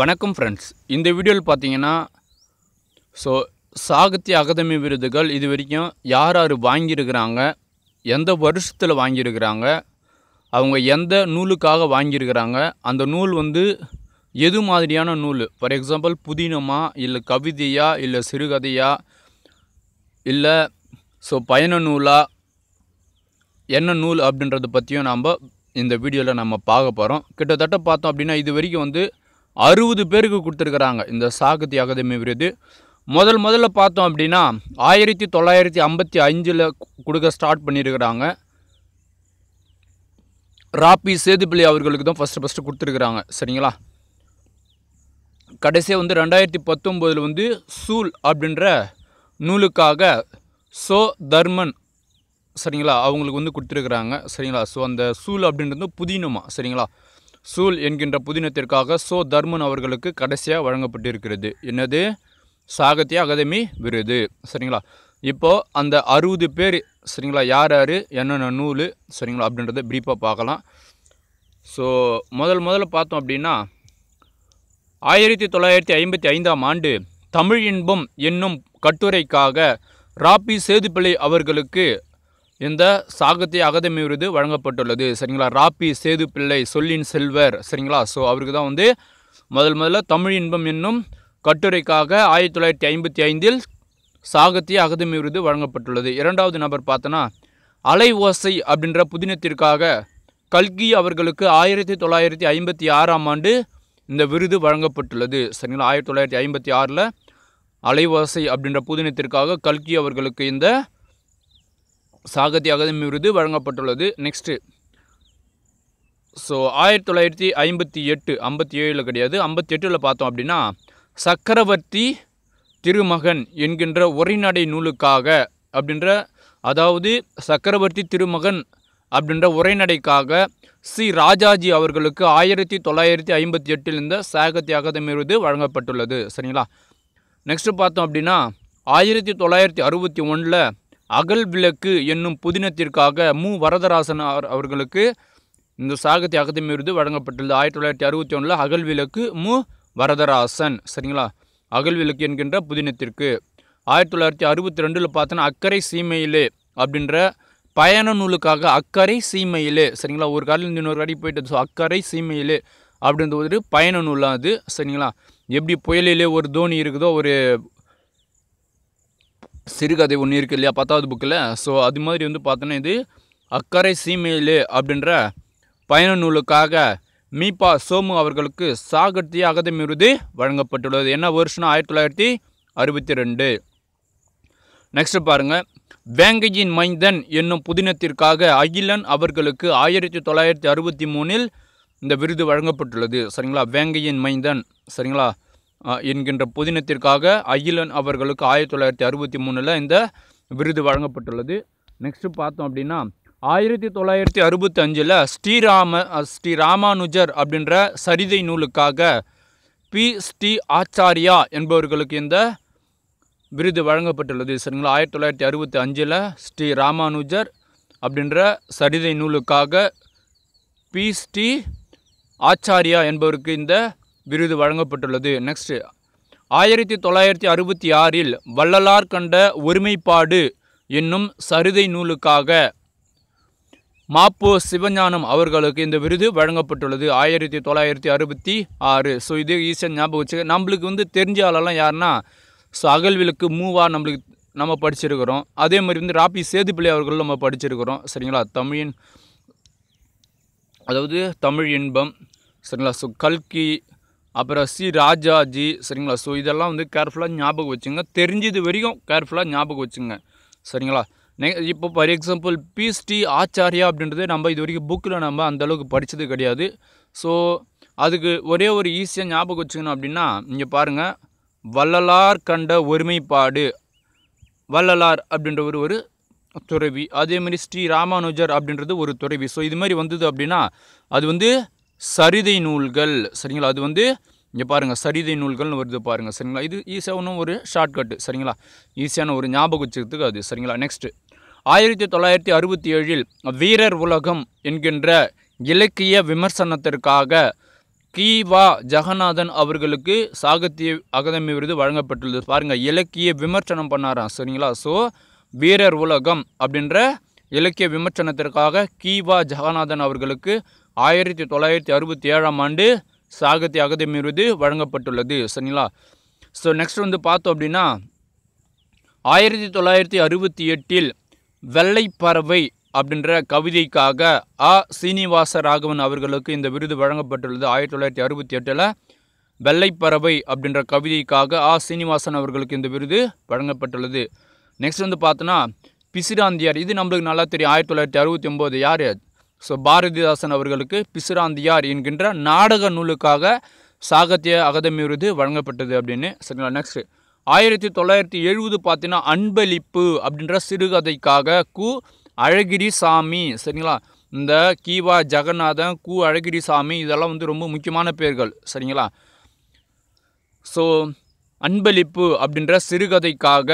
வணக்கம் ஃப்ரெண்ட்ஸ் இந்த வீடியோவில் பார்த்தீங்கன்னா ஸோ சாகித்ய அகாதமி விருதுகள் இது வரைக்கும் யார் யார் வாங்கியிருக்கிறாங்க எந்த வருஷத்தில் வாங்கியிருக்கிறாங்க அவங்க எந்த நூலுக்காக வாங்கியிருக்கிறாங்க அந்த நூல் வந்து எது மாதிரியான நூல் ஃபார் எக்ஸாம்பிள் புதினமா இல்லை கவிதையா இல்லை சிறுகதையா இல்லை ஸோ பயண நூலாக என்ன நூல் அப்படின்றத பற்றியும் நாம் இந்த வீடியோவில் நம்ம பார்க்க போகிறோம் கிட்டத்தட்ட பார்த்தோம் அப்படின்னா இது வரைக்கும் வந்து அறுபது பேருக்கு கொடுத்துருக்குறாங்க இந்த சாகித்ய அகாதமி விருது முதல் முதல்ல பார்த்தோம் அப்படின்னா ஆயிரத்தி தொள்ளாயிரத்தி ஐம்பத்தி அஞ்சில் கொடுக்க ஸ்டார்ட் பண்ணியிருக்கிறாங்க ராபி சேதுப்பிள்ளை அவர்களுக்கு தான் ஃபஸ்ட்டு ஃபஸ்ட்டு கொடுத்துருக்குறாங்க சரிங்களா கடைசியாக வந்து ரெண்டாயிரத்தி பத்தொம்போதில் வந்து சூல் அப்படின்ற நூலுக்காக சோ தர்மன் சரிங்களா அவங்களுக்கு வந்து கொடுத்துருக்குறாங்க சரிங்களா ஸோ அந்த சூல் அப்படின்றது புதினமா சரிங்களா சூல் என்கின்ற புதினத்திற்காக சோ தர்மன் அவர்களுக்கு கடைசியாக வழங்கப்பட்டிருக்கிறது என்னது சாகித்ய அகாதமி விருது சரிங்களா இப்போது அந்த அறுபது பேர் சரிங்களா யார் யார் என்னென்ன நூல் சரிங்களா அப்படின்றத ப்ரீஃபாக பார்க்கலாம் ஸோ முதல் முதல்ல பார்த்தோம் அப்படின்னா ஆயிரத்தி தொள்ளாயிரத்தி ஐம்பத்தி ஐந்தாம் ஆண்டு தமிழ் இன்பம் என்னும் கட்டுரைக்காக ராபி சேதுப்பிள்ளை அவர்களுக்கு இந்த சாகித்ய அகாதமி விருது வழங்கப்பட்டுள்ளது சரிங்களா ராப்பி சேது பிள்ளை சொல்லின் செல்வர் சரிங்களா ஸோ அவருக்கு தான் வந்து முதல் முதல்ல தமிழ் இன்பம் என்னும் கட்டுரைக்காக ஆயிரத்தி தொள்ளாயிரத்தி ஐம்பத்தி ஐந்தில் சாகித்ய அகாதமி விருது வழங்கப்பட்டுள்ளது இரண்டாவது நபர் பார்த்தோன்னா அலை ஓசை அப்படின்ற புதினத்திற்காக கல்கி அவர்களுக்கு ஆயிரத்தி தொள்ளாயிரத்தி ஐம்பத்தி ஆறாம் ஆண்டு இந்த விருது வழங்கப்பட்டுள்ளது சரிங்களா ஆயிரத்தி தொள்ளாயிரத்தி ஐம்பத்தி ஆறில் அலைவாசை அப்படின்ற புதினத்திற்காக கல்கி அவர்களுக்கு இந்த சாகித்ய அகாதமி விருது வழங்கப்பட்டுள்ளது நெக்ஸ்ட்டு ஸோ ஆயிரத்தி தொள்ளாயிரத்தி ஐம்பத்தி எட்டு ஐம்பத்தி ஏழில் கிடையாது ஐம்பத்தி எட்டில் பார்த்தோம் அப்படின்னா சக்கரவர்த்தி திருமகன் என்கின்ற உரைநடை நூலுக்காக அப்படின்ற அதாவது சக்கரவர்த்தி திருமகன் அப்படின்ற உரைநடைக்காக சி ராஜாஜி அவர்களுக்கு ஆயிரத்தி தொள்ளாயிரத்தி ஐம்பத்தி எட்டில் இந்த சாகித்ய அகாதமி விருது வழங்கப்பட்டுள்ளது சரிங்களா நெக்ஸ்ட்டு பார்த்தோம் அப்படின்னா ஆயிரத்தி தொள்ளாயிரத்தி அறுபத்தி ஒன்றில் அகல் விளக்கு என்னும் புதினத்திற்காக மு வரதராசன் அவர்களுக்கு இந்த சாகித்ய அகாதமி விருது வழங்கப்பட்டுள்ளது ஆயிரத்தி தொள்ளாயிரத்தி அறுபத்தி ஒன்றில் அகல் விளக்கு மு வரதராசன் சரிங்களா அகல் விளக்கு என்கின்ற புதினத்திற்கு ஆயிரத்தி தொள்ளாயிரத்தி அறுபத்தி ரெண்டில் பார்த்தோன்னா அக்கறை சீமையிலே அப்படின்ற பயண நூலுக்காக அக்கறை சீமையிலே சரிங்களா ஒரு காலையில் இன்னொரு காடி போயிட்டு ஸோ அக்கறை சீமையிலே அப்படின்றது ஒரு பயண நூலாக அது சரிங்களா எப்படி புயலிலே ஒரு தோனி இருக்குதோ ஒரு சிறுகதை ஒன்று இருக்குது இல்லையா பத்தாவது புக்கில் ஸோ அது மாதிரி வந்து பார்த்தோன்னா இது அக்கறை சீமையிலே அப்படின்ற பயண நூலுக்காக மீபா சோமு அவர்களுக்கு சாகர்த்திய அகதம் விருது வழங்கப்பட்டுள்ளது என்ன வருஷம் ஆயிரத்தி தொள்ளாயிரத்தி அறுபத்தி ரெண்டு நெக்ஸ்ட் பாருங்கள் வேங்கையின் மைந்தன் என்னும் புதினத்திற்காக அகிலன் அவர்களுக்கு ஆயிரத்தி தொள்ளாயிரத்தி அறுபத்தி மூணில் இந்த விருது வழங்கப்பட்டுள்ளது சரிங்களா வேங்கையின் மைந்தன் சரிங்களா என்கின்ற புதினத்திற்காக அகிலன் அவர்களுக்கு ஆயிரத்தி தொள்ளாயிரத்தி அறுபத்தி மூணில் இந்த விருது வழங்கப்பட்டுள்ளது நெக்ஸ்ட்டு பார்த்தோம் அப்படின்னா ஆயிரத்தி தொள்ளாயிரத்தி அறுபத்தி அஞ்சில் ஸ்ரீராம ஸ்ரீ ராமானுஜர் அப்படின்ற சரிதை நூலுக்காக பி ஸ்ரீ ஆச்சாரியா என்பவர்களுக்கு இந்த விருது வழங்கப்பட்டுள்ளது சரிங்களா ஆயிரத்தி தொள்ளாயிரத்தி அறுபத்தி அஞ்சில் ஸ்ரீ ராமானுஜர் அப்படின்ற சரிதை நூலுக்காக பி ஸ்ரீ ஆச்சாரியா என்பவருக்கு இந்த விருது வழங்கப்பட்டுள்ளது நெக்ஸ்ட் ஆயிரத்தி தொள்ளாயிரத்தி அறுபத்தி ஆறில் வள்ளலார் கண்ட ஒருமைப்பாடு என்னும் சருதை நூலுக்காக மாப்போ சிவஞானம் அவர்களுக்கு இந்த விருது வழங்கப்பட்டுள்ளது ஆயிரத்தி தொள்ளாயிரத்தி அறுபத்தி ஆறு ஸோ இது ஈஸியாக ஞாபகம் வச்சு நம்மளுக்கு வந்து தெரிஞ்ச ஆளெல்லாம் யாருன்னா ஸோ அகல்விலுக்கு மூவா நம்மளுக்கு நம்ம படிச்சிருக்கிறோம் அதே மாதிரி வந்து ராபி சேதுப்பிள்ளை அவர்கள் நம்ம படிச்சிருக்கிறோம் சரிங்களா தமிழின் அதாவது தமிழ் இன்பம் சரிங்களா ஸோ கல்கி அப்புறம் சி ராஜாஜி சரிங்களா ஸோ இதெல்லாம் வந்து கேர்ஃபுல்லாக ஞாபகம் வச்சுங்க தெரிஞ்சது வரைக்கும் கேர்ஃபுல்லாக ஞாபகம் வச்சுங்க சரிங்களா நெ இப்போ ஃபார் எக்ஸாம்பிள் பிஎஸ்டி ஆச்சாரியா அப்படின்றது நம்ம இது வரைக்கும் புக்கில் நம்ம அந்தளவுக்கு படித்தது கிடையாது ஸோ அதுக்கு ஒரே ஒரு ஈஸியாக ஞாபகம் வச்சுக்கணும் அப்படின்னா இங்கே பாருங்கள் வள்ளலார் கண்ட ஒருமைப்பாடு வள்ளலார் அப்படின்ற ஒரு ஒரு துறவி அதேமாதிரி ஸ்ரீ ராமானுஜர் அப்படின்றது ஒரு துறவி ஸோ இது மாதிரி வந்தது அப்படின்னா அது வந்து சரிதை நூல்கள் சரிங்களா அது வந்து இங்கே பாருங்கள் சரிதை நூல்கள்னு வருது பாருங்கள் சரிங்களா இது ஈஸியான ஒரு ஷார்ட்கட்டு சரிங்களா ஈஸியான ஒரு ஞாபகம் வச்சுக்கிறதுக்கு அது சரிங்களா நெக்ஸ்ட்டு ஆயிரத்தி தொள்ளாயிரத்தி அறுபத்தி ஏழில் வீரர் உலகம் என்கின்ற இலக்கிய விமர்சனத்திற்காக வா ஜெகநாதன் அவர்களுக்கு சாகித்ய அகாதமி விருது வழங்கப்பட்டுள்ளது பாருங்கள் இலக்கிய விமர்சனம் பண்ணாராம் சரிங்களா ஸோ வீரர் உலகம் அப்படின்ற இலக்கிய விமர்சனத்திற்காக வா ஜெகநாதன் அவர்களுக்கு ஆயிரத்தி தொள்ளாயிரத்தி அறுபத்தி ஏழாம் ஆண்டு சாகித்ய அகாதமி விருது வழங்கப்பட்டுள்ளது சரிங்களா ஸோ நெக்ஸ்ட் வந்து பார்த்தோம் அப்படின்னா ஆயிரத்தி தொள்ளாயிரத்தி அறுபத்தி எட்டில் வெள்ளைப்பறவை அப்படின்ற கவிதைக்காக அ சீனிவாச ராகவன் அவர்களுக்கு இந்த விருது வழங்கப்பட்டுள்ளது ஆயிரத்தி தொள்ளாயிரத்தி அறுபத்தி எட்டில் வெள்ளைப்பறவை அப்படின்ற கவிதைக்காக ஆ சீனிவாசன் அவர்களுக்கு இந்த விருது வழங்கப்பட்டுள்ளது நெக்ஸ்ட் வந்து பார்த்தோன்னா பிசிராந்தியார் இது நம்மளுக்கு நல்லா தெரியும் ஆயிரத்தி தொள்ளாயிரத்தி அறுபத்தி ஒம்பது யார் ஸோ பாரதிதாசன் அவர்களுக்கு பிசுராந்தியார் என்கின்ற நாடக நூலுக்காக சாகித்ய அகாதமி விருது வழங்கப்பட்டது அப்படின்னு சரிங்களா நெக்ஸ்ட் ஆயிரத்தி தொள்ளாயிரத்தி எழுபது பார்த்தீங்கன்னா அன்பளிப்பு அப்படின்ற சிறுகதைக்காக கு அழகிரி சாமி சரிங்களா இந்த கீவா ஜெகநாதன் கு அழகிரி சாமி இதெல்லாம் வந்து ரொம்ப முக்கியமான பேர்கள் சரிங்களா ஸோ அன்பளிப்பு அப்படின்ற சிறுகதைக்காக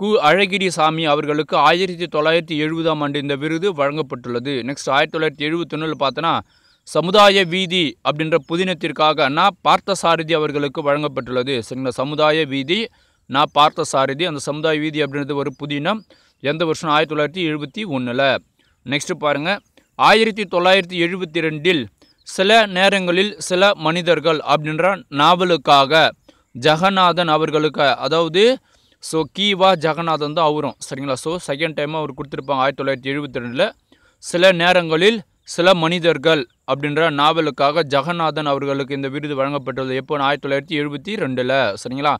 கு அழகிரி சாமி அவர்களுக்கு ஆயிரத்தி தொள்ளாயிரத்தி எழுபதாம் ஆண்டு இந்த விருது வழங்கப்பட்டுள்ளது நெக்ஸ்ட் ஆயிரத்தி தொள்ளாயிரத்தி எழுபத்தொன்னில் பார்த்தோன்னா சமுதாய வீதி அப்படின்ற புதினத்திற்காக நா பார்த்தசாரதி அவர்களுக்கு வழங்கப்பட்டுள்ளது சரிங்களா சமுதாய வீதி நான் பார்த்தசாரதி அந்த சமுதாய வீதி அப்படின்றது ஒரு புதினம் எந்த வருஷம் ஆயிரத்தி தொள்ளாயிரத்தி எழுபத்தி ஒன்றில் நெக்ஸ்ட்டு பாருங்கள் ஆயிரத்தி தொள்ளாயிரத்தி எழுபத்தி ரெண்டில் சில நேரங்களில் சில மனிதர்கள் அப்படின்ற நாவலுக்காக ஜெகநாதன் அவர்களுக்கு அதாவது ஸோ கி வா ஜெகநாதன் தான் அவரும் சரிங்களா ஸோ செகண்ட் டைமாக அவர் கொடுத்துருப்பாங்க ஆயிரத்தி தொள்ளாயிரத்தி எழுபத்தி ரெண்டில் சில நேரங்களில் சில மனிதர்கள் அப்படின்ற நாவலுக்காக ஜெகநாதன் அவர்களுக்கு இந்த விருது வழங்கப்பட்டுள்ளது எப்போ ஆயிரத்தி தொள்ளாயிரத்தி எழுபத்தி ரெண்டில் சரிங்களா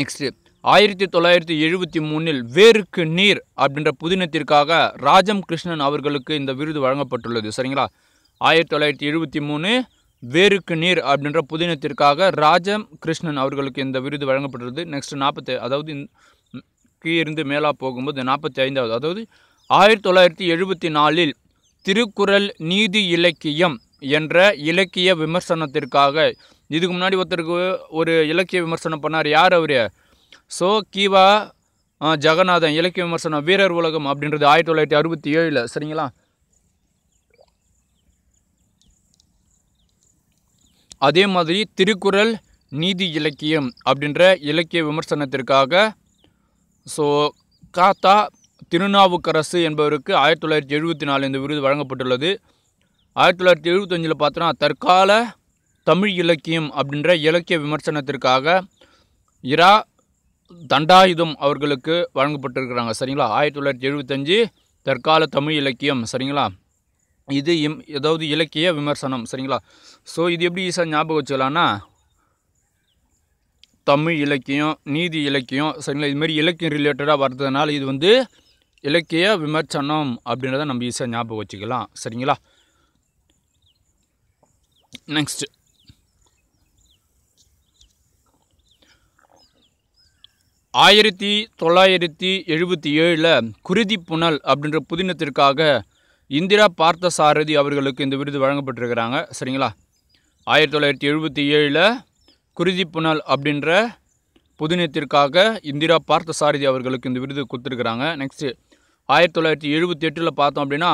நெக்ஸ்ட்டு ஆயிரத்தி தொள்ளாயிரத்தி எழுபத்தி மூணில் வேருக்கு நீர் அப்படின்ற புதினத்திற்காக ராஜம் கிருஷ்ணன் அவர்களுக்கு இந்த விருது வழங்கப்பட்டுள்ளது சரிங்களா ஆயிரத்தி தொள்ளாயிரத்தி எழுபத்தி மூணு வேருக்கு நீர் அப்படின்ற புதினத்திற்காக ராஜம் கிருஷ்ணன் அவர்களுக்கு இந்த விருது வழங்கப்பட்டுள்ளது நெக்ஸ்ட் நாற்பத்தி அதாவது கீழிருந்து மேலா போகும்போது நாற்பத்தி ஐந்தாவது அதாவது ஆயிரத்தி தொள்ளாயிரத்தி எழுபத்தி நாலில் திருக்குறள் நீதி இலக்கியம் என்ற இலக்கிய விமர்சனத்திற்காக இதுக்கு முன்னாடி ஒருத்தருக்கு ஒரு இலக்கிய விமர்சனம் பண்ணார் யார் அவர் சோ கீவா ஜெகநாதன் இலக்கிய விமர்சனம் வீரர் உலகம் அப்படின்றது ஆயிரத்தி தொள்ளாயிரத்தி அறுபத்தி ஏழில் சரிங்களா அதே மாதிரி திருக்குறள் நீதி இலக்கியம் அப்படின்ற இலக்கிய விமர்சனத்திற்காக ஸோ காத்தா திருநாவுக்கரசு என்பவருக்கு ஆயிரத்தி தொள்ளாயிரத்தி எழுபத்தி நாலு இந்த விருது வழங்கப்பட்டுள்ளது ஆயிரத்தி தொள்ளாயிரத்தி எழுபத்தஞ்சில் பார்த்தோன்னா தற்கால தமிழ் இலக்கியம் அப்படின்ற இலக்கிய விமர்சனத்திற்காக இரா தண்டாயுதம் அவர்களுக்கு வழங்கப்பட்டிருக்கிறாங்க சரிங்களா ஆயிரத்தி தொள்ளாயிரத்தி எழுபத்தஞ்சு தற்கால தமிழ் இலக்கியம் சரிங்களா இது இம் ஏதாவது இலக்கிய விமர்சனம் சரிங்களா ஸோ இது எப்படி ஈஸாக ஞாபகம் வச்சுக்கலான்னா தமிழ் இலக்கியம் நீதி இலக்கியம் சரிங்களா இதுமாரி இலக்கியம் ரிலேட்டடாக வர்றதுனால இது வந்து இலக்கிய விமர்சனம் அப்படின்றத நம்ம ஈஸியாக ஞாபகம் வச்சுக்கலாம் சரிங்களா நெக்ஸ்ட்டு ஆயிரத்தி தொள்ளாயிரத்தி எழுபத்தி ஏழில் குருதி புனல் அப்படின்ற புதினத்திற்காக இந்திரா பார்த்தசாரதி அவர்களுக்கு இந்த விருது வழங்கப்பட்டிருக்கிறாங்க சரிங்களா ஆயிரத்தி தொள்ளாயிரத்தி எழுபத்தி ஏழில் குருதி புனல் அப்படின்ற புதினத்திற்காக இந்திரா பார்த்தசாரதி அவர்களுக்கு இந்த விருது கொடுத்துருக்குறாங்க நெக்ஸ்ட்டு ஆயிரத்தி தொள்ளாயிரத்தி எழுபத்தி எட்டில் பார்த்தோம் அப்படின்னா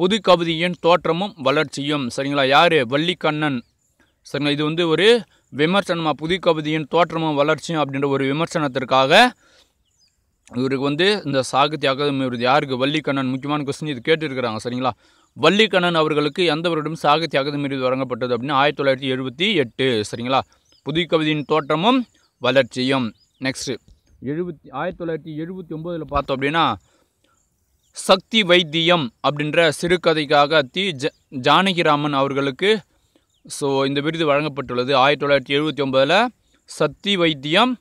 புது கவிதையின் தோற்றமும் வளர்ச்சியும் சரிங்களா யார் வள்ளிக்கண்ணன் சரிங்களா இது வந்து ஒரு விமர்சனமாக புது கவிதையின் தோற்றமும் வளர்ச்சியும் அப்படின்ற ஒரு விமர்சனத்திற்காக இவருக்கு வந்து இந்த சாகித்ய அகாதமி விருது யாருக்கு வள்ளிக்கண்ணன் முக்கியமான கொஸ்டின் இது கேட்டுருக்கிறாங்க சரிங்களா வள்ளிக்கண்ணன் அவர்களுக்கு எந்த வருடம் சாகித்ய அகாதமி விருது வழங்கப்பட்டது அப்படின்னு ஆயிரத்தி தொள்ளாயிரத்தி எழுபத்தி எட்டு சரிங்களா புது கவிதையின் தோற்றமும் வளர்ச்சியும் நெக்ஸ்ட்டு எழுபத்தி ஆயிரத்தி தொள்ளாயிரத்தி எழுபத்தி ஒம்போதில் பார்த்தோம் அப்படின்னா சக்தி வைத்தியம் அப்படின்ற சிறுகதைக்காக தி ஜ ஜானகிராமன் அவர்களுக்கு ஸோ இந்த விருது வழங்கப்பட்டுள்ளது ஆயிரத்தி தொள்ளாயிரத்தி எழுபத்தி ஒம்பதில் சக்தி வைத்தியம்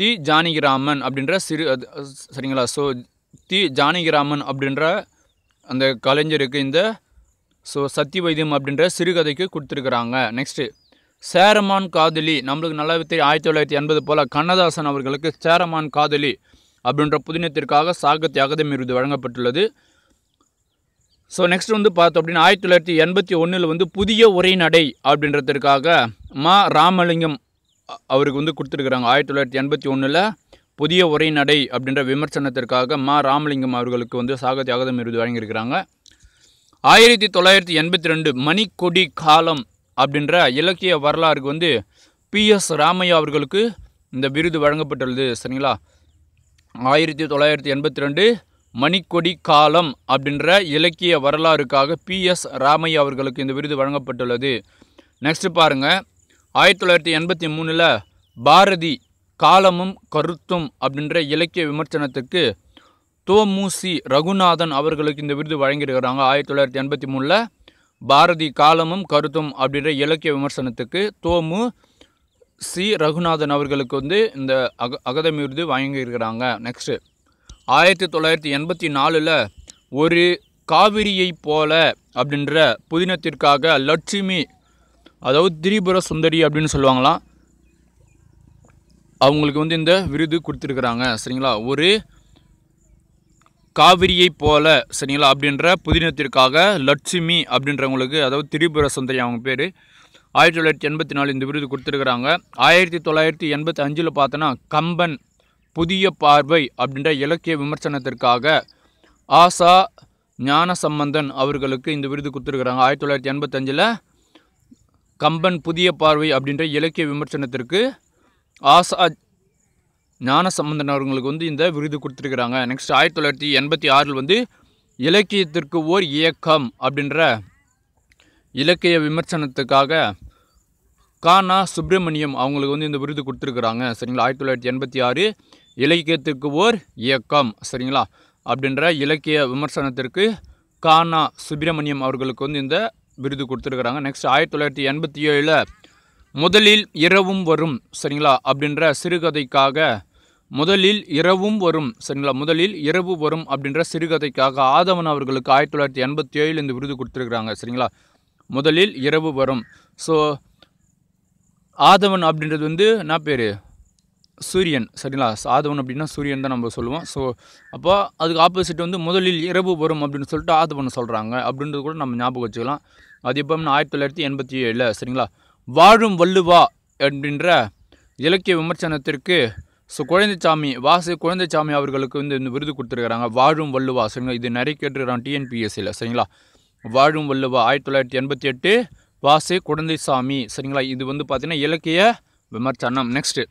தி ஜானகிராமன் அப்படின்ற சிறு சரிங்களா ஸோ தி ஜானகிராமன் அப்படின்ற அந்த கலைஞருக்கு இந்த ஸோ சத்தி வைத்தியம் அப்படின்ற சிறுகதைக்கு கொடுத்துருக்குறாங்க நெக்ஸ்ட்டு சேரமான் காதலி நம்மளுக்கு நல்ல தெரியும் ஆயிரத்தி தொள்ளாயிரத்தி எண்பது போல் கண்ணதாசன் அவர்களுக்கு சேரமான் காதலி அப்படின்ற புதினத்திற்காக சாகித்ய அகதமி விருது வழங்கப்பட்டுள்ளது ஸோ நெக்ஸ்ட் வந்து பார்த்தோம் அப்படின்னா ஆயிரத்தி தொள்ளாயிரத்தி எண்பத்தி ஒன்றில் வந்து புதிய உரைநடை அப்படின்றதற்காக மா ராமலிங்கம் அவருக்கு வந்து கொடுத்துருக்குறாங்க ஆயிரத்தி தொள்ளாயிரத்தி எண்பத்தி ஒன்றில் புதிய உரைநடை அப்படின்ற விமர்சனத்திற்காக மா ராமலிங்கம் அவர்களுக்கு வந்து சாகித்ய அகாதமி விருது வழங்கியிருக்கிறாங்க ஆயிரத்தி தொள்ளாயிரத்தி எண்பத்தி ரெண்டு மணிக்கொடி காலம் அப்படின்ற இலக்கிய வரலாறுக்கு வந்து பி எஸ் ராமையா அவர்களுக்கு இந்த விருது வழங்கப்பட்டுள்ளது சரிங்களா ஆயிரத்தி தொள்ளாயிரத்தி எண்பத்தி ரெண்டு மணிக்கொடி காலம் அப்படின்ற இலக்கிய வரலாறுக்காக பி எஸ் ராமையா அவர்களுக்கு இந்த விருது வழங்கப்பட்டுள்ளது நெக்ஸ்ட்டு பாருங்கள் ஆயிரத்தி தொள்ளாயிரத்தி எண்பத்தி மூணில் பாரதி காலமும் கருத்தும் அப்படின்ற இலக்கிய விமர்சனத்துக்கு தோமுசி ரகுநாதன் அவர்களுக்கு இந்த விருது வழங்கியிருக்கிறாங்க ஆயிரத்தி தொள்ளாயிரத்தி எண்பத்தி மூணில் பாரதி காலமும் கருத்தும் அப்படின்ற இலக்கிய விமர்சனத்துக்கு தோமு சி ரகுநாதன் அவர்களுக்கு வந்து இந்த அக அகதமி விருது வழங்கியிருக்கிறாங்க நெக்ஸ்ட்டு ஆயிரத்தி தொள்ளாயிரத்தி எண்பத்தி நாலில் ஒரு காவிரியைப் போல அப்படின்ற புதினத்திற்காக லட்சுமி அதாவது திரிபுர சுந்தரி அப்படின்னு சொல்லுவாங்களாம் அவங்களுக்கு வந்து இந்த விருது கொடுத்துருக்குறாங்க சரிங்களா ஒரு காவிரியை போல சரிங்களா அப்படின்ற புதினத்திற்காக லட்சுமி அப்படின்றவங்களுக்கு அதாவது திரிபுர சுந்தரி அவங்க பேர் ஆயிரத்தி தொள்ளாயிரத்தி எண்பத்தி நாலு இந்த விருது கொடுத்துருக்குறாங்க ஆயிரத்தி தொள்ளாயிரத்தி எண்பத்தி அஞ்சில் பார்த்தோன்னா கம்பன் புதிய பார்வை அப்படின்ற இலக்கிய விமர்சனத்திற்காக ஆசா ஞான சம்பந்தன் அவர்களுக்கு இந்த விருது கொடுத்துருக்குறாங்க ஆயிரத்தி தொள்ளாயிரத்தி எண்பத்தஞ்சில் கம்பன் புதிய பார்வை அப்படின்ற இலக்கிய விமர்சனத்திற்கு ஆசா ஞான சம்பந்தன் அவர்களுக்கு வந்து இந்த விருது கொடுத்துருக்குறாங்க நெக்ஸ்ட் ஆயிரத்தி தொள்ளாயிரத்தி எண்பத்தி ஆறில் வந்து இலக்கியத்திற்கு ஓர் இயக்கம் அப்படின்ற இலக்கிய விமர்சனத்துக்காக கானா சுப்பிரமணியம் அவங்களுக்கு வந்து இந்த விருது கொடுத்துருக்குறாங்க சரிங்களா ஆயிரத்தி தொள்ளாயிரத்தி எண்பத்தி ஆறு இலக்கியத்திற்கு ஓர் இயக்கம் சரிங்களா அப்படின்ற இலக்கிய விமர்சனத்திற்கு கானா சுப்பிரமணியம் அவர்களுக்கு வந்து இந்த விருது கொடுத்துருக்குறாங்க நெக்ஸ்ட் ஆயிரத்தி தொள்ளாயிரத்தி எண்பத்தி ஏழில் முதலில் இரவும் வரும் சரிங்களா அப்படின்ற சிறுகதைக்காக முதலில் இரவும் வரும் சரிங்களா முதலில் இரவு வரும் அப்படின்ற சிறுகதைக்காக ஆதவன் அவர்களுக்கு ஆயிரத்தி தொள்ளாயிரத்தி எண்பத்தி ஏழில் இந்த விருது கொடுத்துருக்குறாங்க சரிங்களா முதலில் இரவு வரும் ஸோ ஆதவன் அப்படின்றது வந்து என்ன பேர் சூரியன் சரிங்களா ஆதவன் அப்படின்னா சூரியன் தான் நம்ம சொல்லுவோம் ஸோ அப்போ அதுக்கு ஆப்போசிட் வந்து முதலில் இரவு வரும் அப்படின்னு சொல்லிட்டு ஆதவன் சொல்கிறாங்க அப்படின்றது கூட நம்ம ஞாபகம் வச்சுக்கலாம் அது எப்போ ஆயிரத்தி தொள்ளாயிரத்தி எண்பத்தி ஏழில் சரிங்களா வாழும் வள்ளுவா அப்படின்ற இலக்கிய விமர்சனத்திற்கு ஸோ குழந்தைச்சாமி வாசு குழந்தைச்சாமி அவர்களுக்கு வந்து இந்த விருது கொடுத்துருக்குறாங்க வாழும் வள்ளுவா சரிங்களா இது நிறைய கேட்டுருக்கிறான் டிஎன்பிஎஸ்சியில் சரிங்களா வாழும் வள்ளுவா ஆயிரத்தி தொள்ளாயிரத்தி எண்பத்தி எட்டு வாசு குழந்தைசாமி சரிங்களா இது வந்து பார்த்திங்கன்னா இலக்கிய விமர்சனம் நெக்ஸ்ட்டு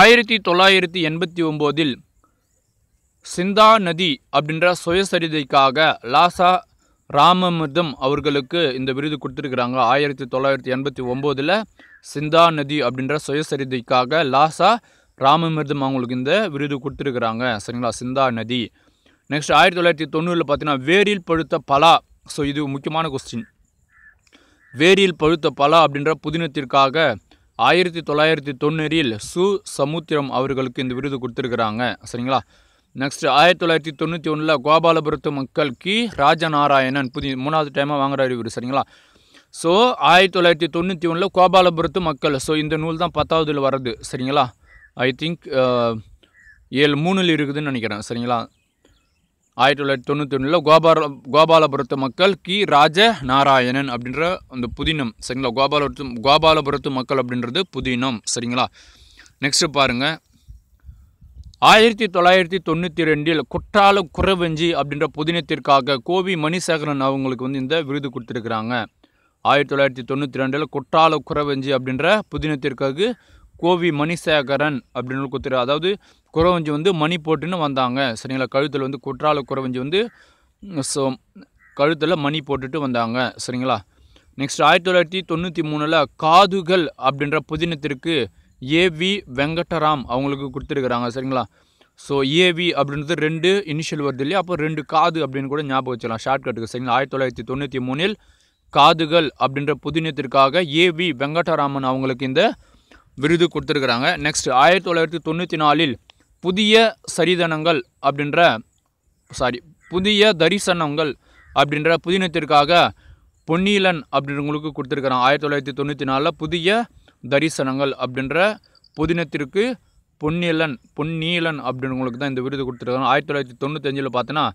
ஆயிரத்தி தொள்ளாயிரத்தி எண்பத்தி ஒம்போதில் சிந்தா நதி அப்படின்ற சுயசரிதைக்காக லாசா ராமமிர்தம் அவர்களுக்கு இந்த விருது கொடுத்துருக்குறாங்க ஆயிரத்தி தொள்ளாயிரத்தி எண்பத்தி ஒம்போதில் சிந்தா நதி அப்படின்ற சுயசரிதைக்காக லாசா ராமமிர்தம் அவங்களுக்கு இந்த விருது கொடுத்துருக்குறாங்க சரிங்களா சிந்தா நதி நெக்ஸ்ட் ஆயிரத்தி தொள்ளாயிரத்தி தொண்ணூறில் பார்த்தீங்கன்னா வேரில் பழுத்த பலா ஸோ இது முக்கியமான கொஸ்டின் வேரியில் பழுத்த பலா அப்படின்ற புதினத்திற்காக ஆயிரத்தி தொள்ளாயிரத்தி தொண்ணூறில் சு சமுத்திரம் அவர்களுக்கு இந்த விருது கொடுத்துருக்குறாங்க சரிங்களா நெக்ஸ்ட் ஆயிரத்தி தொள்ளாயிரத்தி தொண்ணூற்றி ஒன்றில் கோபாலபுரத்து மக்கள் கி ராஜநாராயணன் புதிய மூணாவது டைமாக வாங்குறாரு இவர் சரிங்களா ஸோ ஆயிரத்தி தொள்ளாயிரத்தி தொண்ணூற்றி ஒன்றில் கோபாலபுரத்து மக்கள் ஸோ இந்த நூல் தான் பத்தாவதில் வர்றது சரிங்களா ஐ திங்க் uh, ஏழு மூணில் இருக்குதுன்னு நினைக்கிறேன் சரிங்களா ஆயிரத்தி தொள்ளாயிரத்தி தொண்ணூற்றி ஒன்றில் கோபால கோபாலபுரத்து மக்கள் கி ராஜ நாராயணன் அப்படின்ற அந்த புதினம் சரிங்களா கோபாலபுரத்து கோபாலபுரத்து மக்கள் அப்படின்றது புதினம் சரிங்களா நெக்ஸ்ட்டு பாருங்கள் ஆயிரத்தி தொள்ளாயிரத்தி தொண்ணூற்றி ரெண்டில் குற்றால குறவஞ்சி அப்படின்ற புதினத்திற்காக கோவி மணிசேகரன் அவங்களுக்கு வந்து இந்த விருது கொடுத்துருக்குறாங்க ஆயிரத்தி தொள்ளாயிரத்தி தொண்ணூற்றி ரெண்டில் குற்றால குறவஞ்சி அப்படின்ற புதினத்திற்காக கோவி மணிசேகரன் அப்படின்னு கொடுத்துரு அதாவது குறவஞ்சி வந்து மணி போட்டுன்னு வந்தாங்க சரிங்களா கழுத்தில் வந்து குற்றால குறவஞ்சி வந்து ஸோ கழுத்தில் மணி போட்டுட்டு வந்தாங்க சரிங்களா நெக்ஸ்ட் ஆயிரத்தி தொள்ளாயிரத்தி தொண்ணூற்றி மூணில் காதுகள் அப்படின்ற புதினத்திற்கு ஏவி வெங்கடராம் அவங்களுக்கு கொடுத்துருக்குறாங்க சரிங்களா ஸோ ஏவி அப்படின்றது ரெண்டு இனிஷியல் வருது இல்லையா அப்போ ரெண்டு காது அப்படின்னு கூட ஞாபகம் வச்சிடலாம் ஷார்ட்கட்டுக்கு சரிங்களா ஆயிரத்தி தொள்ளாயிரத்தி தொண்ணூற்றி மூணில் காதுகள் அப்படின்ற புதினத்திற்காக ஏவி வெங்கடராமன் அவங்களுக்கு இந்த விருது கொடுத்துருக்குறாங்க நெக்ஸ்ட் ஆயிரத்தி தொள்ளாயிரத்தி தொண்ணூற்றி நாலில் புதிய சரிதனங்கள் அப்படின்ற சாரி புதிய தரிசனங்கள் அப்படின்ற புதினத்திற்காக பொன்னீலன் அப்படின்றவங்களுக்கு கொடுத்துருக்குறாங்க ஆயிரத்தி தொள்ளாயிரத்தி தொண்ணூற்றி நாலில் புதிய தரிசனங்கள் அப்படின்ற புதினத்திற்கு பொன்னீலன் பொன்னீலன் அப்படின்றவங்களுக்கு தான் இந்த விருது கொடுத்துருக்காங்க ஆயிரத்தி தொள்ளாயிரத்தி தொண்ணூத்தஞ்சில் பார்த்தோன்னா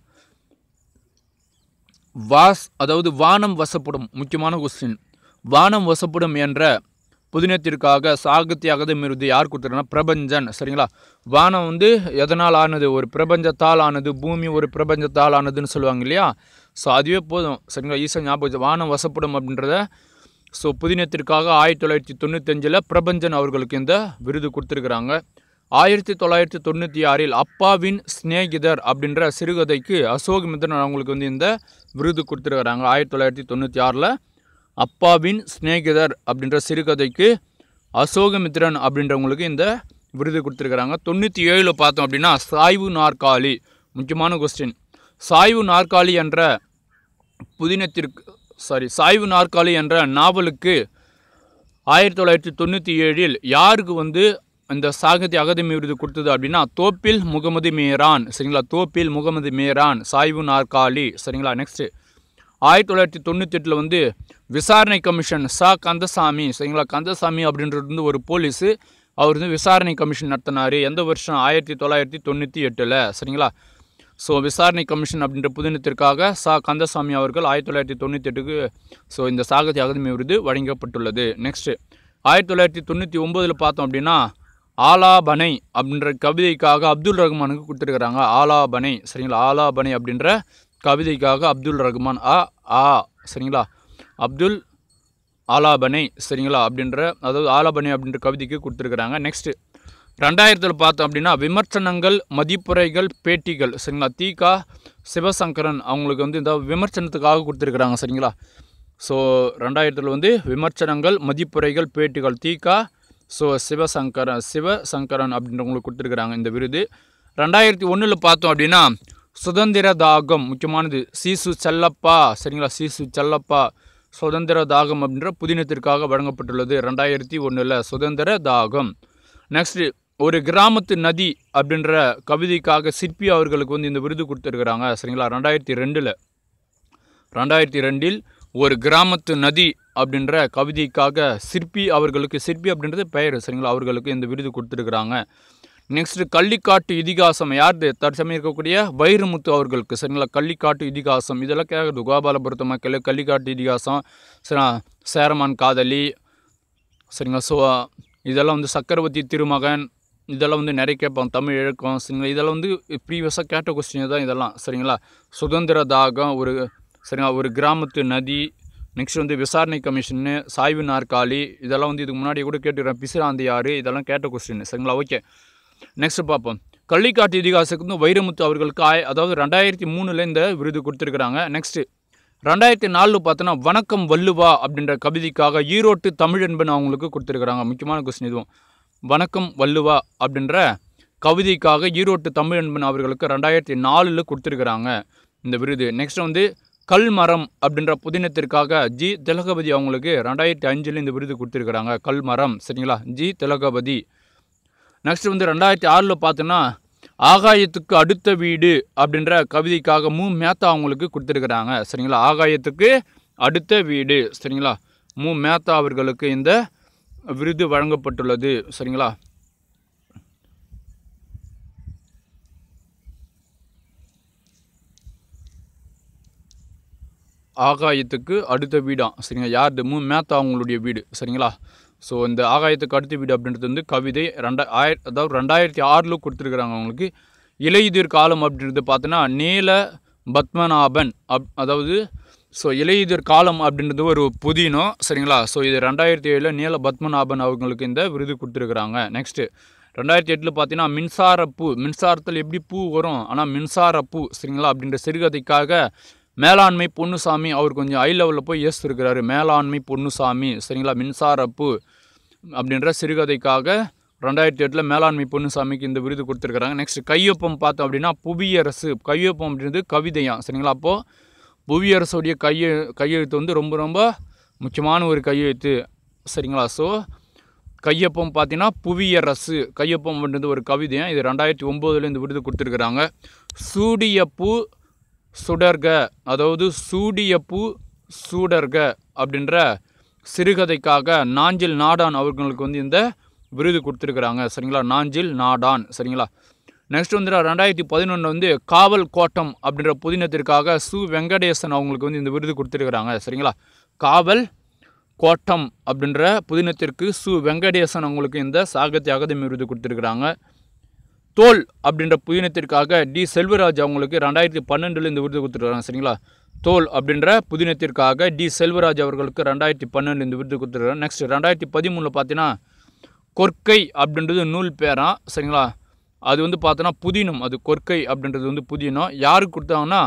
வாஸ் அதாவது வானம் வசப்படும் முக்கியமான கொஸ்டின் வானம் வசப்படும் என்ற புதினத்திற்காக சாகித்ய அகதமி விருது யார் கொடுத்துருக்காங்கன்னா பிரபஞ்சன் சரிங்களா வானம் வந்து எதனால் ஆனது ஒரு பிரபஞ்சத்தால் ஆனது பூமி ஒரு பிரபஞ்சத்தால் ஆனதுன்னு சொல்லுவாங்க இல்லையா ஸோ அதுவே போதும் சரிங்களா ஈசன் ஞாபகம் வானம் வசப்படும் அப்படின்றத ஸோ புதினத்திற்காக ஆயிரத்தி தொள்ளாயிரத்தி தொண்ணூத்தஞ்சில் பிரபஞ்சன் அவர்களுக்கு இந்த விருது கொடுத்துருக்குறாங்க ஆயிரத்தி தொள்ளாயிரத்தி தொண்ணூற்றி ஆறில் அப்பாவின் ஸ்நேகிதர் அப்படின்ற சிறுகதைக்கு மித்ரன் அவங்களுக்கு வந்து இந்த விருது கொடுத்துருக்குறாங்க ஆயிரத்தி தொள்ளாயிரத்தி தொண்ணூற்றி ஆறில் அப்பாவின் ஸ்நேகிதர் அப்படின்ற சிறுகதைக்கு அசோகமித்ரன் அப்படின்றவங்களுக்கு இந்த விருது கொடுத்துருக்குறாங்க தொண்ணூற்றி ஏழில் பார்த்தோம் அப்படின்னா சாய்வு நாற்காலி முக்கியமான கொஸ்டின் சாய்வு நாற்காலி என்ற புதினத்திற்கு சாரி சாய்வு நாற்காலி என்ற நாவலுக்கு ஆயிரத்தி தொள்ளாயிரத்தி தொண்ணூற்றி ஏழில் யாருக்கு வந்து இந்த சாகித்ய அகாதமி விருது கொடுத்தது அப்படின்னா தோப்பில் முகமது மேரான் சரிங்களா தோப்பில் முகமது மேரான் சாய்வு நாற்காலி சரிங்களா நெக்ஸ்ட்டு ஆயிரத்தி தொள்ளாயிரத்தி தொண்ணூற்றி எட்டில் வந்து விசாரணை கமிஷன் சா கந்தசாமி சரிங்களா கந்தசாமி அப்படின்றது வந்து ஒரு போலீஸு அவர் வந்து விசாரணை கமிஷன் நடத்தினார் எந்த வருஷம் ஆயிரத்தி தொள்ளாயிரத்தி தொண்ணூற்றி எட்டில் சரிங்களா ஸோ விசாரணை கமிஷன் அப்படின்ற புதினத்திற்காக சா கந்தசாமி அவர்கள் ஆயிரத்தி தொள்ளாயிரத்தி தொண்ணூற்றி எட்டுக்கு ஸோ இந்த சாகித்ய அகதமி விருது வழங்கப்பட்டுள்ளது நெக்ஸ்ட்டு ஆயிரத்தி தொள்ளாயிரத்தி தொண்ணூற்றி ஒம்போதில் பார்த்தோம் அப்படின்னா ஆலாபனை அப்படின்ற கவிதைக்காக அப்துல் ரஹ்மானுக்கு கொடுத்துருக்குறாங்க ஆலாபனை சரிங்களா ஆலாபனை அப்படின்ற கவிதைக்காக அப்துல் ரஹ்மான் ஆ ஆ சரிங்களா அப்துல் ஆலாபனை சரிங்களா அப்படின்ற அதாவது ஆலாபனை அப்படின்ற கவிதைக்கு கொடுத்துருக்குறாங்க நெக்ஸ்ட்டு ரெண்டாயிரத்தில் பார்த்தோம் அப்படின்னா விமர்சனங்கள் மதிப்புரைகள் பேட்டிகள் சரிங்களா தீகா சிவசங்கரன் அவங்களுக்கு வந்து இந்த விமர்சனத்துக்காக கொடுத்துருக்குறாங்க சரிங்களா ஸோ ரெண்டாயிரத்தில் வந்து விமர்சனங்கள் மதிப்புரைகள் பேட்டிகள் தீகா ஸோ சிவசங்கரன் சிவசங்கரன் அப்படின்றவங்களுக்கு கொடுத்துருக்குறாங்க இந்த விருது ரெண்டாயிரத்தி ஒன்றில் பார்த்தோம் அப்படின்னா சுதந்திர தாகம் முக்கியமானது சீசு செல்லப்பா சரிங்களா சீசு செல்லப்பா சுதந்திர தாகம் அப்படின்ற புதினத்திற்காக வழங்கப்பட்டுள்ளது ரெண்டாயிரத்தி ஒன்றில் சுதந்திர தாகம் நெக்ஸ்ட்டு ஒரு கிராமத்து நதி அப்படின்ற கவிதைக்காக சிற்பி அவர்களுக்கு வந்து இந்த விருது கொடுத்துருக்குறாங்க சரிங்களா ரெண்டாயிரத்தி ரெண்டில் ரெண்டாயிரத்தி ரெண்டில் ஒரு கிராமத்து நதி அப்படின்ற கவிதைக்காக சிற்பி அவர்களுக்கு சிற்பி அப்படின்றது பெயர் சரிங்களா அவர்களுக்கு இந்த விருது கொடுத்துருக்குறாங்க நெக்ஸ்ட் கள்ளிக்காட்டு இதிகாசம் யார் தற்சமயம் இருக்கக்கூடிய வைரமுத்து அவர்களுக்கு சரிங்களா கள்ளிக்காட்டு இதிகாசம் இதெல்லாம் கேட்குறது கோபாலபுரத்து மக்கள் கள்ளிக்காட்டு இதிகாசம் சரி சேரமான் காதலி சரிங்களா சோ இதெல்லாம் வந்து சக்கரவர்த்தி திருமகன் இதெல்லாம் வந்து நிறைய கேட்பாங்க தமிழ் இழக்கம் சரிங்களா இதெல்லாம் வந்து ப்ரீவியஸாக கேட்ட கொஸ்டின் தான் இதெல்லாம் சரிங்களா சுதந்திர தாகம் ஒரு சரிங்களா ஒரு கிராமத்து நதி நெக்ஸ்ட் வந்து விசாரணை கமிஷன்னு சாய்வு நாற்காலி இதெல்லாம் வந்து இதுக்கு முன்னாடி கூட கேட்டுக்கிறேன் பிசிராந்தி யார் இதெல்லாம் கேட்ட கொஸ்டின் சரிங்களா ஓகே நெக்ஸ்ட் பார்ப்போம் கள்ளிக்காட்டு இதிகாசத்துக்கு வந்து வைரமுத்து அவர்களுக்கு ஆய் அதாவது ரெண்டாயிரத்தி மூணில் இந்த விருது கொடுத்துருக்குறாங்க நெக்ஸ்ட்டு ரெண்டாயிரத்தி நாலில் பார்த்தோன்னா வணக்கம் வள்ளுவா அப்படின்ற கவிதைக்காக ஈரோட்டு தமிழன்பன் அவங்களுக்கு கொடுத்துருக்குறாங்க முக்கியமான கொஸ்டின் இதுவும் வணக்கம் வள்ளுவா அப்படின்ற கவிதைக்காக ஈரோட்டு தமிழன்பன் அவர்களுக்கு ரெண்டாயிரத்தி நாலில் கொடுத்துருக்குறாங்க இந்த விருது நெக்ஸ்ட் வந்து கல்மரம் அப்படின்ற புதினத்திற்காக ஜி திலகபதி அவங்களுக்கு ரெண்டாயிரத்தி அஞ்சில் இந்த விருது கொடுத்துருக்குறாங்க கல்மரம் சரிங்களா ஜி திலகபதி நெக்ஸ்ட் வந்து ரெண்டாயிரத்தி ஆறில் பார்த்தோன்னா ஆகாயத்துக்கு அடுத்த வீடு அப்படின்ற கவிதைக்காக மு மேத்தா அவங்களுக்கு கொடுத்துருக்குறாங்க சரிங்களா ஆகாயத்துக்கு அடுத்த வீடு சரிங்களா மு மேத்தா அவர்களுக்கு இந்த விருது வழங்கப்பட்டுள்ளது சரிங்களா ஆகாயத்துக்கு அடுத்த வீடாம் சரிங்களா யார் மு மேத்தா அவங்களுடைய வீடு சரிங்களா ஸோ இந்த ஆகாயத்தை கடுத்து வீடு அப்படின்றது வந்து கவிதை ரெண்டா ஆயிர அதாவது ரெண்டாயிரத்தி ஆறில் கொடுத்துருக்குறாங்க அவங்களுக்கு இலையுதிர் காலம் அப்படின்றது பார்த்தோன்னா நீல பத்மநாபன் அப் அதாவது ஸோ இலையுதிர் காலம் அப்படின்றது ஒரு புதினம் சரிங்களா ஸோ இது ரெண்டாயிரத்தி ஏழில் நீல பத்மநாபன் அவங்களுக்கு இந்த விருது கொடுத்துருக்குறாங்க நெக்ஸ்ட்டு ரெண்டாயிரத்தி எட்டில் பார்த்தீங்கன்னா மின்சார பூ மின்சாரத்தில் எப்படி பூ வரும் ஆனால் மின்சார பூ சரிங்களா அப்படின்ற சிறுகதைக்காக மேலாண்மை பொன்னுசாமி அவர் கொஞ்சம் ஐ லெவலில் போய் எஸ் இருக்கிறாரு மேலாண்மை பொன்னுசாமி சரிங்களா மின்சாரப்பு அப்படின்ற சிறுகதைக்காக ரெண்டாயிரத்தி எட்டில் மேலாண்மை பொண்ணுசாமிக்கு இந்த விருது கொடுத்துருக்குறாங்க நெக்ஸ்ட் கையொப்பம் பார்த்தோம் அப்படின்னா புவியரசு கையொப்பம் அப்படின்றது கவிதையான் சரிங்களா அப்போது புவியரசுடைய கைய கையெழுத்து வந்து ரொம்ப ரொம்ப முக்கியமான ஒரு கையெழுத்து சரிங்களா ஸோ கையொப்பம் பார்த்தீங்கன்னா புவியரசு கையொப்பம் அப்படின்றது ஒரு கவிதையான் இது ரெண்டாயிரத்தி ஒம்போதில் இந்த விருது கொடுத்துருக்குறாங்க சூடியப்பூ சுடர்க அதாவது சூடிய பூ சூடர்க அப்படின்ற சிறுகதைக்காக நாஞ்சில் நாடான் அவர்களுக்கு வந்து இந்த விருது கொடுத்துருக்குறாங்க சரிங்களா நாஞ்சில் நாடான் சரிங்களா நெக்ஸ்ட் வந்து ரெண்டாயிரத்தி பதினொன்று வந்து காவல் கோட்டம் அப்படின்ற புதினத்திற்காக சு வெங்கடேசன் அவங்களுக்கு வந்து இந்த விருது கொடுத்துருக்குறாங்க சரிங்களா காவல் கோட்டம் அப்படின்ற புதினத்திற்கு சு வெங்கடேசன் அவங்களுக்கு இந்த சாகித்ய அகாதமி விருது கொடுத்துருக்குறாங்க தோல் அப்படின்ற புதினத்திற்காக டி செல்வராஜ் அவங்களுக்கு ரெண்டாயிரத்தி பன்னெண்டில் இந்த விருது கொடுத்துருக்காங்க சரிங்களா தோல் அப்படின்ற புதினத்திற்காக டி செல்வராஜ் அவர்களுக்கு ரெண்டாயிரத்தி பன்னெண்டு இந்த விருது கொடுத்துருக்காங்க நெக்ஸ்ட் ரெண்டாயிரத்தி பதிமூணில் பார்த்தீங்கன்னா கொற்கை அப்படின்றது நூல் பேரா சரிங்களா அது வந்து பார்த்தோன்னா புதினம் அது கொற்கை அப்படின்றது வந்து புதினம் யாருக்கு கொடுத்தாங்கன்னா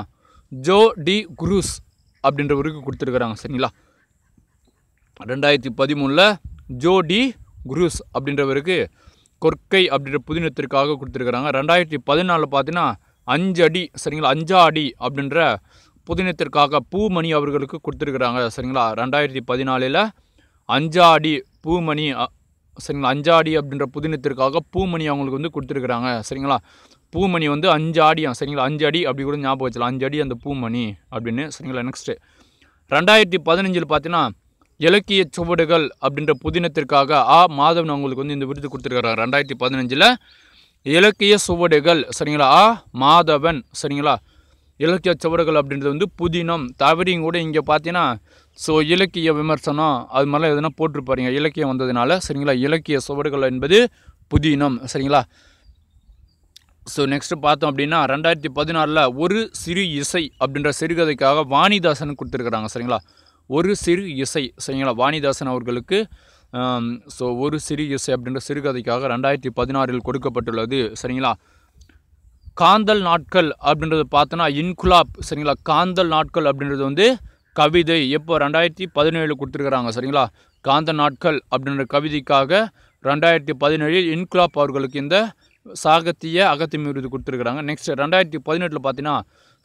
ஜோ டி குரூஸ் அப்படின்றவருக்கு கொடுத்துருக்குறாங்க சரிங்களா ரெண்டாயிரத்தி பதிமூணில் ஜோ டி குரூஸ் அப்படின்றவருக்கு கொற்கை அப்படின்ற புதினத்திற்காக கொடுத்துருக்குறாங்க ரெண்டாயிரத்தி பதினாலில் பார்த்தீங்கன்னா அஞ்சு அடி சரிங்களா அஞ்சா அடி அப்படின்ற புதினத்திற்காக பூமணி அவர்களுக்கு கொடுத்துருக்குறாங்க சரிங்களா ரெண்டாயிரத்தி பதினாலில் அஞ்சா அடி பூமணி சரிங்களா அஞ்சாடி அப்படின்ற புதினத்திற்காக பூமணி அவங்களுக்கு வந்து கொடுத்துருக்குறாங்க சரிங்களா பூமணி வந்து அஞ்சு ஆடியா சரிங்களா அஞ்சு அடி அப்படி கூட ஞாபகம் வச்சலாம் அஞ்சு அடி அந்த பூமணி அப்படின்னு சரிங்களா நெக்ஸ்ட்டு ரெண்டாயிரத்தி பதினஞ்சில் பார்த்தீங்கன்னா இலக்கிய சுவடுகள் அப்படின்ற புதினத்திற்காக ஆ மாதவன் அவங்களுக்கு வந்து இந்த விருது கொடுத்துருக்காரு ரெண்டாயிரத்தி பதினஞ்சில் இலக்கிய சுவடுகள் சரிங்களா ஆ மாதவன் சரிங்களா இலக்கிய சுவடுகள் அப்படின்றது வந்து புதினம் தவறியும் கூட இங்கே பார்த்தீங்கன்னா ஸோ இலக்கிய விமர்சனம் அது மாதிரிலாம் எதுனா போட்டிருப்பாருங்க இலக்கியம் வந்ததுனால சரிங்களா இலக்கிய சுவடுகள் என்பது புதினம் சரிங்களா ஸோ நெக்ஸ்ட் பார்த்தோம் அப்படின்னா ரெண்டாயிரத்தி பதினாறில் ஒரு சிறு இசை அப்படின்ற சிறுகதைக்காக வாணிதாசன் கொடுத்துருக்குறாங்க சரிங்களா ஒரு சிறு இசை சரிங்களா வாணிதாசன் அவர்களுக்கு ஸோ ஒரு சிறு இசை அப்படின்ற சிறுகதைக்காக ரெண்டாயிரத்தி பதினாறில் கொடுக்கப்பட்டுள்ளது சரிங்களா காந்தல் நாட்கள் அப்படின்றது பார்த்தோன்னா இன்குலாப் சரிங்களா காந்தல் நாட்கள் அப்படின்றது வந்து கவிதை எப்போ ரெண்டாயிரத்தி பதினேழு கொடுத்துருக்குறாங்க சரிங்களா காந்த நாட்கள் அப்படின்ற கவிதைக்காக ரெண்டாயிரத்தி பதினேழில் இன்குலாப் அவர்களுக்கு இந்த சாகத்திய அகத்தியம் விருது கொடுத்துருக்குறாங்க நெக்ஸ்ட் ரெண்டாயிரத்தி பதினெட்டில் பார்த்தீங்கன்னா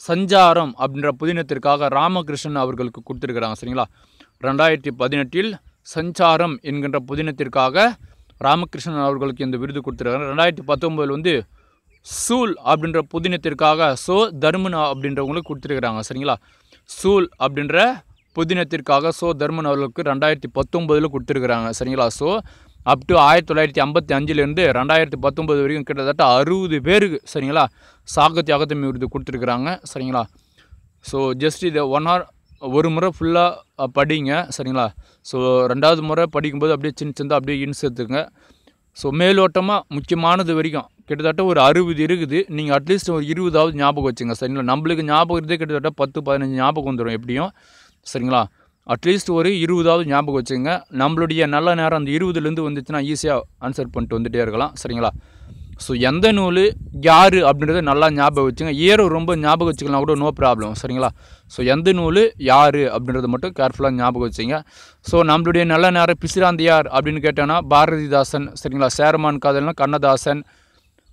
சஞ்சாரம் அப்படின்ற புதினத்திற்காக ராமகிருஷ்ணன் அவர்களுக்கு கொடுத்துருக்குறாங்க சரிங்களா ரெண்டாயிரத்தி பதினெட்டில் சஞ்சாரம் என்கின்ற புதினத்திற்காக ராமகிருஷ்ணன் அவர்களுக்கு இந்த விருது கொடுத்துருக்காங்க ரெண்டாயிரத்தி பத்தொம்போதில் வந்து சூல் அப்படின்ற புதினத்திற்காக சோ தர்மனா அப்படின்றவங்களுக்கு கொடுத்துருக்குறாங்க சரிங்களா சூல் அப்படின்ற புதினத்திற்காக சோ தர்மன் அவர்களுக்கு ரெண்டாயிரத்தி பத்தொம்போதில் கொடுத்துருக்குறாங்க சரிங்களா ஸோ அப் டு ஆயிரத்தி தொள்ளாயிரத்தி ஐம்பத்தி அஞ்சுலேருந்து ரெண்டாயிரத்தி பத்தொம்பது வரைக்கும் கிட்டத்தட்ட அறுபது பேருக்கு சரிங்களா சாக அகாதமி விருது கொடுத்துருக்குறாங்க சரிங்களா ஸோ ஜஸ்ட் இதை ஒன் ஹவர் ஒரு முறை ஃபுல்லாக படிங்க சரிங்களா ஸோ ரெண்டாவது முறை படிக்கும்போது அப்படியே சின்ன சின்னதாக அப்படியே இன் சேர்த்துங்க ஸோ மேலோட்டமாக முக்கியமானது வரைக்கும் கிட்டத்தட்ட ஒரு அறுபது இருக்குது நீங்கள் அட்லீஸ்ட் ஒரு இருபதாவது ஞாபகம் வச்சுங்க சரிங்களா நம்மளுக்கு ஞாபகம் இருந்தே கிட்டத்தட்ட பத்து பதினஞ்சு ஞாபகம் வந்துடும் எப்படியும் சரிங்களா அட்லீஸ்ட் ஒரு இருபதாவது ஞாபகம் வச்சுங்க நம்மளுடைய நல்ல நேரம் அந்த இருபதுலேருந்து வந்துச்சுன்னா ஈஸியாக ஆன்சர் பண்ணிட்டு வந்துகிட்டே இருக்கலாம் சரிங்களா ஸோ எந்த நூல் யார் அப்படின்றத நல்லா ஞாபகம் வச்சுங்க இயர் ரொம்ப ஞாபகம் வச்சுக்கலாம் கூட நோ ப்ராப்ளம் சரிங்களா ஸோ எந்த நூல் யார் அப்படின்றத மட்டும் கேர்ஃபுல்லாக ஞாபகம் வச்சுங்க ஸோ நம்மளுடைய நல்ல நேரம் பிசிராந்தியார் அப்படின்னு கேட்டோன்னா பாரதிதாசன் சரிங்களா சேரமான் காதல்னா கண்ணதாசன்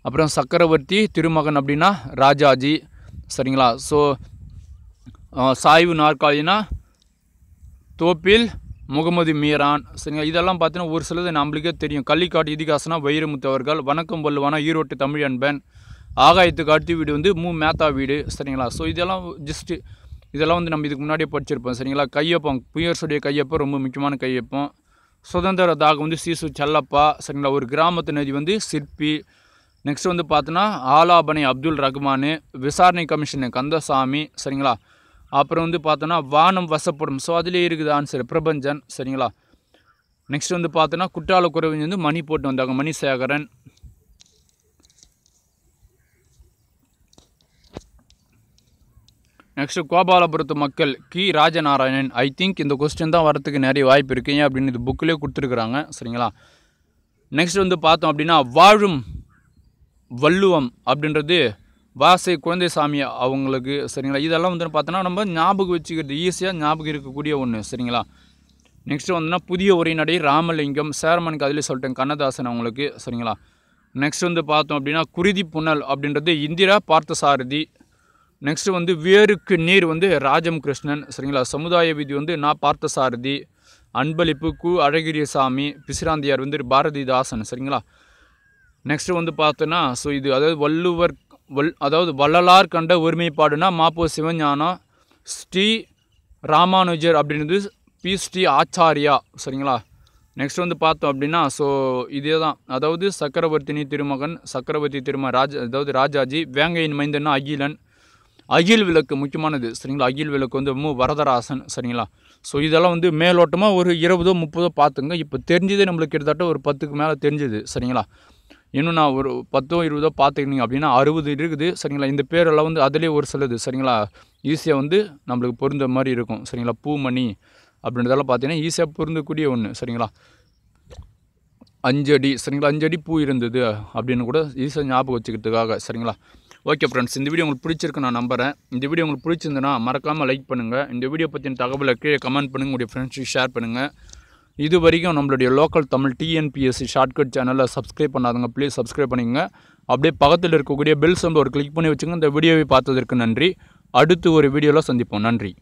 அப்புறம் சக்கரவர்த்தி திருமகன் அப்படின்னா ராஜாஜி சரிங்களா ஸோ சாய்வு நாற்காலினா தோப்பில் முகமது மீரான் சரிங்களா இதெல்லாம் பார்த்தீங்கன்னா ஒரு சிலது நம்மளுக்கே தெரியும் கள்ளிக்காட்டு இதிகாசனா வைரமுத்து அவர்கள் வணக்கம் வல்லுவானா ஈரோட்டு தமிழ் அன்பன் ஆகாயத்துக்கு அடுத்த வீடு வந்து மூ மேத்தா வீடு சரிங்களா ஸோ இதெல்லாம் ஜஸ்ட்டு இதெல்லாம் வந்து நம்ம இதுக்கு முன்னாடியே படிச்சிருப்போம் சரிங்களா கையொப்பம் புயர்ஸுடைய கையொப்பம் ரொம்ப முக்கியமான கையொப்பம் சுதந்திர தாகம் வந்து சீசு செல்லப்பா சரிங்களா ஒரு கிராமத்து நதி வந்து சிற்பி நெக்ஸ்ட் வந்து பார்த்தோன்னா ஆலாபனை அப்துல் ரஹ்மானு விசாரணை கமிஷனு கந்தசாமி சரிங்களா அப்புறம் வந்து பார்த்தோன்னா வானம் வசப்படும் ஸோ அதுலேயே இருக்குது ஆன்சர் பிரபஞ்சன் சரிங்களா நெக்ஸ்ட் வந்து பார்த்தோன்னா குற்றால குறைவு வந்து மணி போட்டு வந்தாங்க மணிசேகரன் நெக்ஸ்ட் கோபாலபுரத்து மக்கள் கி ராஜநாராயணன் ஐ திங்க் இந்த கொஸ்டின் தான் வரத்துக்கு நிறைய வாய்ப்பு இருக்குது ஏன் அப்படின்னு இது புக்கிலே கொடுத்துருக்குறாங்க சரிங்களா நெக்ஸ்ட் வந்து பார்த்தோம் அப்படின்னா வாழும் வள்ளுவம் அப்படின்றது வாசை குழந்தைசாமி அவங்களுக்கு சரிங்களா இதெல்லாம் வந்து பார்த்தோன்னா நம்ம ஞாபகம் வச்சுக்கிறது ஈஸியாக ஞாபகம் இருக்கக்கூடிய ஒன்று சரிங்களா நெக்ஸ்ட்டு வந்துன்னா புதிய உரைநடை ராமலிங்கம் சேர்மனுக்கு அதிலே சொல்லிட்டேன் கண்ணதாசன் அவங்களுக்கு சரிங்களா நெக்ஸ்ட் வந்து பார்த்தோம் அப்படின்னா குருதி புனல் அப்படின்றது இந்திரா பார்த்தசாரதி நெக்ஸ்ட் வந்து வேருக்கு நீர் வந்து ராஜம் கிருஷ்ணன் சரிங்களா சமுதாய விதி வந்து நான் பார்த்தசாரதி அன்பளிப்பு கு அழகிரியசாமி பிசிராந்தியார் வந்து பாரதிதாசன் சரிங்களா நெக்ஸ்ட் வந்து பார்த்தோன்னா ஸோ இது அதாவது வள்ளுவர் வல் அதாவது வள்ளலார் கண்ட ஒருமைப்பாடுனா மாப்போ சிவஞானம் ஸ்ரீ ராமானுஜர் அப்படின்றது பி ஸ்ரீ ஆச்சாரியா சரிங்களா நெக்ஸ்ட் வந்து பார்த்தோம் அப்படின்னா ஸோ இதே தான் அதாவது சக்கரவர்த்தினி திருமகன் சக்கரவர்த்தி திருமண ராஜ அதாவது ராஜாஜி வேங்கையின் மைந்தன்னா அகிலன் அகில் விளக்கு முக்கியமானது சரிங்களா அகில் விளக்கு வந்து மு வரதராசன் சரிங்களா ஸோ இதெல்லாம் வந்து மேலோட்டமாக ஒரு இருபதோ முப்பதோ பார்த்துங்க இப்போ தெரிஞ்சதே நம்மளுக்கு கிட்டத்தட்ட ஒரு பத்துக்கு மேலே தெரிஞ்சது சரிங்களா இன்னும் நான் ஒரு பத்தோ இருபதோ பார்த்துக்கினீங்க அப்படின்னா அறுபது இருக்குது சரிங்களா இந்த பேரெல்லாம் வந்து அதிலே ஒரு சிலது சரிங்களா ஈஸியாக வந்து நம்மளுக்கு பொருந்த மாதிரி இருக்கும் சரிங்களா பூமணி அப்படின்றதெல்லாம் பார்த்தீங்கன்னா ஈஸியாக பொருந்தக்கூடிய ஒன்று சரிங்களா அஞ்சடி சரிங்களா அஞ்சடி பூ இருந்தது அப்படின்னு கூட ஈஸியாக ஞாபகம் வச்சுக்கிறதுக்காக சரிங்களா ஓகே ஃப்ரெண்ட்ஸ் இந்த வீடியோ உங்களுக்கு பிடிச்சிருக்கு நான் நம்புகிறேன் இந்த வீடியோ உங்களுக்கு பிடிச்சிருந்தனா மறக்காமல் லைக் பண்ணுங்கள் இந்த வீடியோ பற்றின தகவலை கீழே கமெண்ட் பண்ணுங்கள் உங்களுடைய ஃப்ரெண்ட்ஸுக்கு ஷேர் பண்ணுங்கள் இது வரைக்கும் நம்மளுடைய லோக்கல் தமிழ் டிஎன்பிஎஸ்சி ஷார்ட்கட் சேனலை சப்ஸ்கிரைப் பண்ணாதுங்க ப்ளீஸ் சப்ஸ்கிரைப் பண்ணிங்க அப்படியே பக்கத்தில் இருக்கக்கூடிய பெல் வந்து ஒரு கிளிக் பண்ணி வச்சுங்க இந்த வீடியோவை பார்த்ததற்கு நன்றி அடுத்து ஒரு வீடியோவில் சந்திப்போம் நன்றி